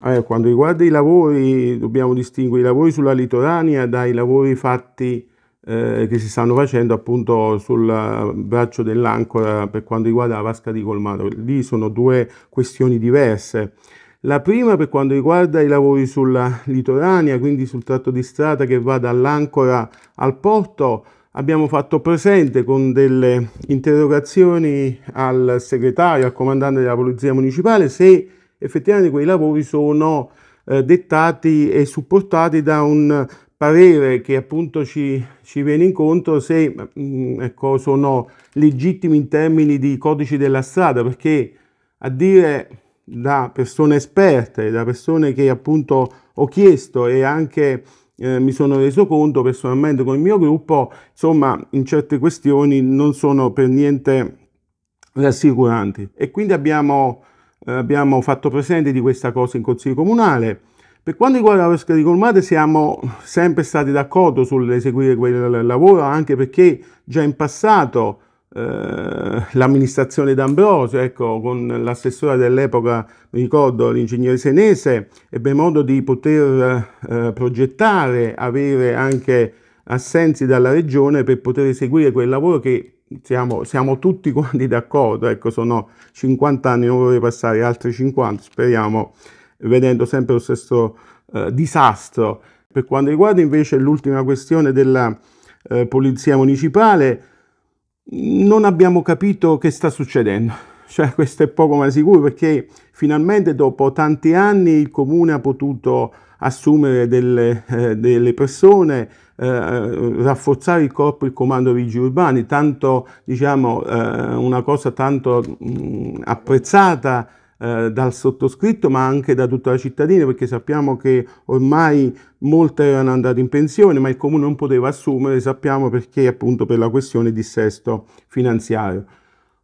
Allora, eh, quando riguarda i lavori, dobbiamo distinguere i lavori sulla litorania dai lavori fatti eh, che si stanno facendo appunto sul braccio dell'ancora per quanto riguarda la vasca di Colmaro. Lì sono due questioni diverse. La prima per quanto riguarda i lavori sulla litorania, quindi sul tratto di strada che va dall'ancora al porto, abbiamo fatto presente con delle interrogazioni al segretario, al comandante della Polizia Municipale, se effettivamente quei lavori sono eh, dettati e supportati da un parere che appunto ci, ci viene incontro se mh, mm, ecco, sono legittimi in termini di codici della strada, perché a dire da persone esperte, da persone che appunto ho chiesto e anche eh, mi sono reso conto personalmente con il mio gruppo, insomma, in certe questioni non sono per niente rassicuranti. E quindi abbiamo eh, abbiamo fatto presente di questa cosa in Consiglio Comunale. Per quanto riguarda la pesca di colmate siamo sempre stati d'accordo sull'eseguire quel lavoro, anche perché già in passato eh, l'amministrazione d'Ambrosio, ecco, con l'assessore dell'epoca, mi ricordo, l'ingegnere senese, ebbe modo di poter eh, progettare, avere anche assenzi dalla regione per poter eseguire quel lavoro che siamo, siamo tutti quanti d'accordo, ecco sono 50 anni, non vorrei passare altri 50, speriamo, vedendo sempre lo stesso eh, disastro. Per quanto riguarda invece l'ultima questione della eh, polizia municipale, non abbiamo capito che sta succedendo cioè questo è poco ma sicuro perché finalmente dopo tanti anni il comune ha potuto assumere delle, eh, delle persone, eh, eh rafforzare il corpo e il comando vigili urbani, tanto diciamo eh, una cosa tanto mh, mm, apprezzata eh, dal sottoscritto ma anche da tutta la cittadina perché sappiamo che ormai molte erano andate in pensione ma il comune non poteva assumere sappiamo perché appunto per la questione di sesto finanziario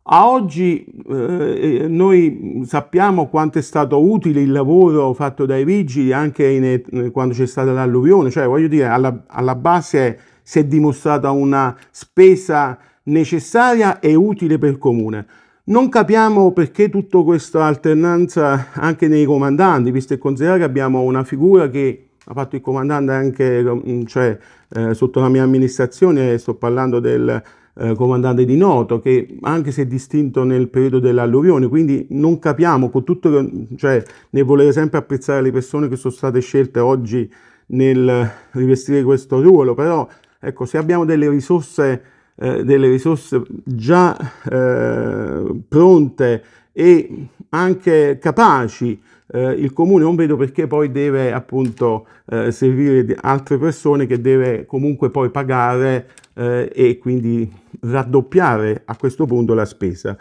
a oggi eh, eh, noi sappiamo quanto è stato utile il lavoro fatto dai vigili anche in, eh, quando c'è stata l'alluvione, cioè voglio dire alla, alla base si è dimostrata una spesa necessaria e utile per il comune. Non capiamo perché tutta questa alternanza anche nei comandanti, visto e considerato che abbiamo una figura che ha fatto il comandante anche mm, cioè, eh, sotto la mia amministrazione, sto parlando del eh, comandante di Noto, che anche se è distinto nel periodo dell'alluvione, quindi non capiamo, con tutto, cioè nel voler sempre apprezzare le persone che sono state scelte oggi nel rivestire questo ruolo, però ecco, se abbiamo delle risorse, eh, delle risorse già eh, pronte e anche capaci, eh, il comune non vedo perché poi deve appunto eh, servire altre persone che deve comunque poi pagare eh, e quindi raddoppiare a questo punto la spesa.